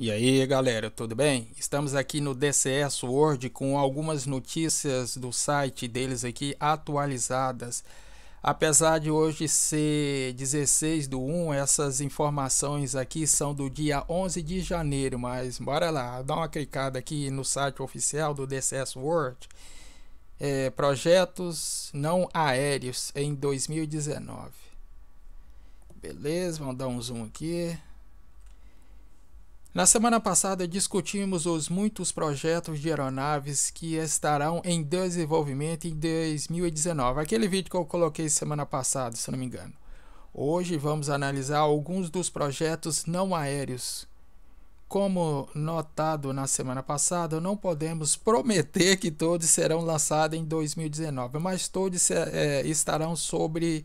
E aí galera, tudo bem? Estamos aqui no DCS Word com algumas notícias do site deles aqui atualizadas. Apesar de hoje ser 16 do 1, essas informações aqui são do dia 11 de janeiro, mas bora lá, dá uma clicada aqui no site oficial do DCS Word. É, projetos não aéreos em 2019. Beleza, vamos dar um zoom aqui. Na semana passada discutimos os muitos projetos de aeronaves que estarão em desenvolvimento em 2019. Aquele vídeo que eu coloquei semana passada, se não me engano. Hoje vamos analisar alguns dos projetos não aéreos. Como notado na semana passada, não podemos prometer que todos serão lançados em 2019, mas todos é, estarão sobre,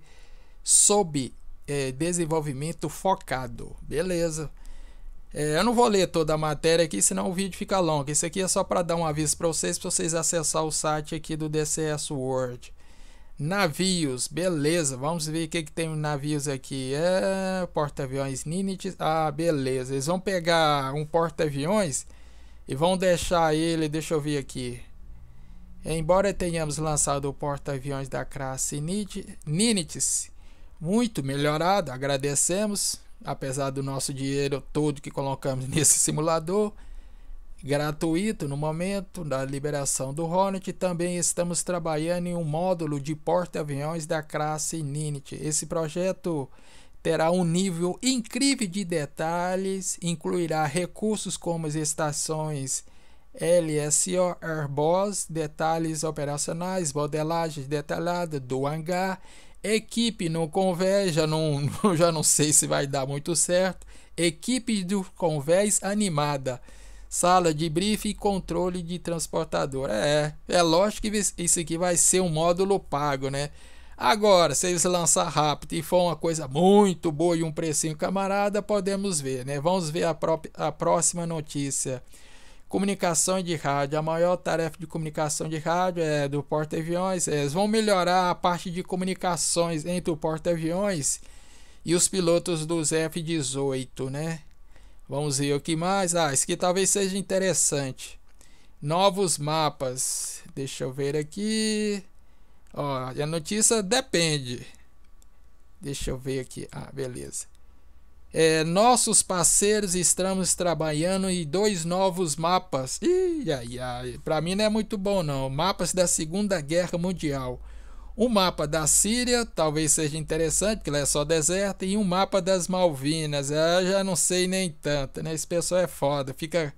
sob é, desenvolvimento focado. Beleza. É, eu não vou ler toda a matéria aqui, senão o vídeo fica longo. Isso aqui é só para dar um aviso para vocês, para vocês acessar o site aqui do DCS World. Navios, beleza. Vamos ver o que, que tem no navios aqui. É, porta-aviões Ninit. Ah, beleza. Eles vão pegar um porta-aviões e vão deixar ele. Deixa eu ver aqui. Embora tenhamos lançado o porta-aviões da classe Ninites, muito melhorado, agradecemos apesar do nosso dinheiro todo que colocamos nesse simulador gratuito no momento da liberação do Hornet, também estamos trabalhando em um módulo de porta-aviões da classe Ninit. Esse projeto terá um nível incrível de detalhes, incluirá recursos como as estações LSO Airbus, detalhes operacionais, modelagem detalhada do hangar Equipe no convés, já não, já não sei se vai dar muito certo. Equipe do convés animada. Sala de briefing e controle de transportador. É, é lógico que isso aqui vai ser um módulo pago, né? Agora, se eles lançar rápido e for uma coisa muito boa e um precinho camarada, podemos ver, né? Vamos ver a, a próxima notícia. Comunicação de rádio. A maior tarefa de comunicação de rádio é do porta-aviões. Eles vão melhorar a parte de comunicações entre o porta-aviões e os pilotos dos F-18, né? Vamos ver o que mais. Ah, isso aqui talvez seja interessante. Novos mapas. Deixa eu ver aqui. Ó, a notícia depende. Deixa eu ver aqui. Ah, beleza. É, nossos parceiros estamos trabalhando em dois novos mapas. Ih, Para mim não é muito bom não. Mapas da Segunda Guerra Mundial. Um mapa da Síria, talvez seja interessante, que lá é só deserto, e um mapa das Malvinas. Eu ah, já não sei nem tanto, né? Esse pessoal é foda, fica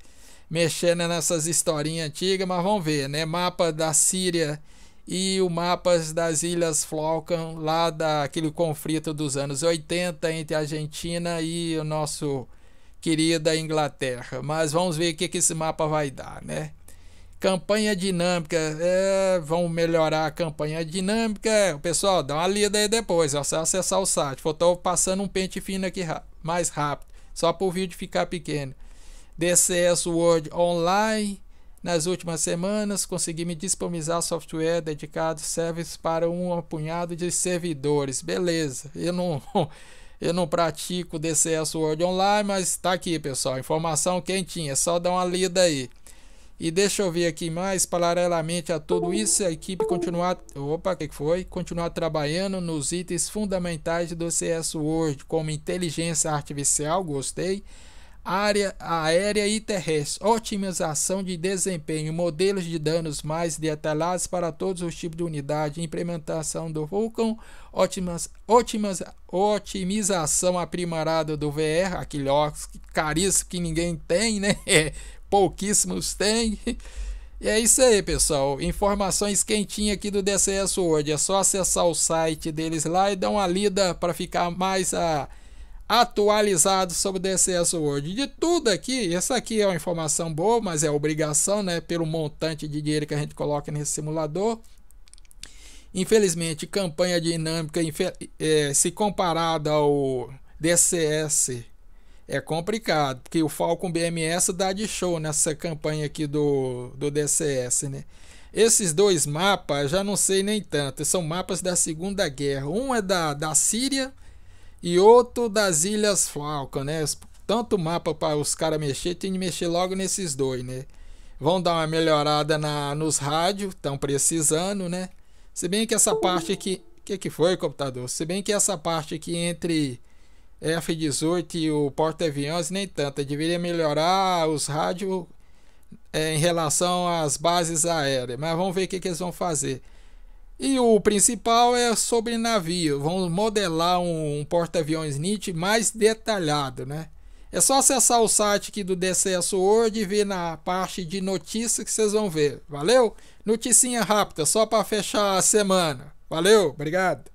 mexendo nessas historinhas antigas, mas vamos ver, né? Mapa da Síria e o mapas das Ilhas Falkland, lá daquele conflito dos anos 80 entre a Argentina e o nosso querida Inglaterra. Mas vamos ver o que, que esse mapa vai dar, né? Campanha dinâmica, é, vão melhorar a campanha dinâmica. Pessoal, dá uma lida aí depois, é só acessar o site. Estou passando um pente fino aqui mais rápido, só para o vídeo ficar pequeno. DCS World Online, nas últimas semanas, consegui me disponibilizar software dedicado service para um apunhado de servidores. Beleza, eu não, eu não pratico DCS Word Online, mas está aqui, pessoal. Informação quentinha, é só dá uma lida aí. E deixa eu ver aqui mais, paralelamente a tudo isso, a equipe continuar, opa, o que foi? Continuar trabalhando nos itens fundamentais do CS Word, como inteligência artificial, gostei, área aérea e terrestre, otimização de desempenho, modelos de danos mais detalhados para todos os tipos de unidade, implementação do Vulcan, otimiz, otimiz, otimização aprimorada do VR, aquele óculos caríssimo que ninguém tem, né? É, pouquíssimos têm. E é isso aí, pessoal. Informações quentinhas aqui do DCS World. É só acessar o site deles lá e dar uma lida para ficar mais a atualizado sobre DCS World. De tudo aqui, essa aqui é uma informação boa, mas é obrigação, né? Pelo montante de dinheiro que a gente coloca nesse simulador. Infelizmente, campanha dinâmica, é, se comparada ao DCS, é complicado, porque o Falcon BMS dá de show nessa campanha aqui do, do DCS, né? Esses dois mapas, já não sei nem tanto, são mapas da Segunda Guerra. Um é da, da Síria e outro das Ilhas Falcon, né? Tanto mapa para os caras mexer, tem que mexer logo nesses dois, né? Vão dar uma melhorada na, nos rádios, estão precisando, né? Se bem que essa parte aqui. O que, que foi, computador? Se bem que essa parte aqui entre F-18 e o porta-aviões, nem tanta. Deveria melhorar os rádios é, em relação às bases aéreas. Mas vamos ver o que, que eles vão fazer. E o principal é sobre navio. Vamos modelar um, um porta-aviões NIT mais detalhado, né? É só acessar o site aqui do DCS Word e ver na parte de notícias que vocês vão ver. Valeu? Noticinha rápida, só para fechar a semana. Valeu, obrigado.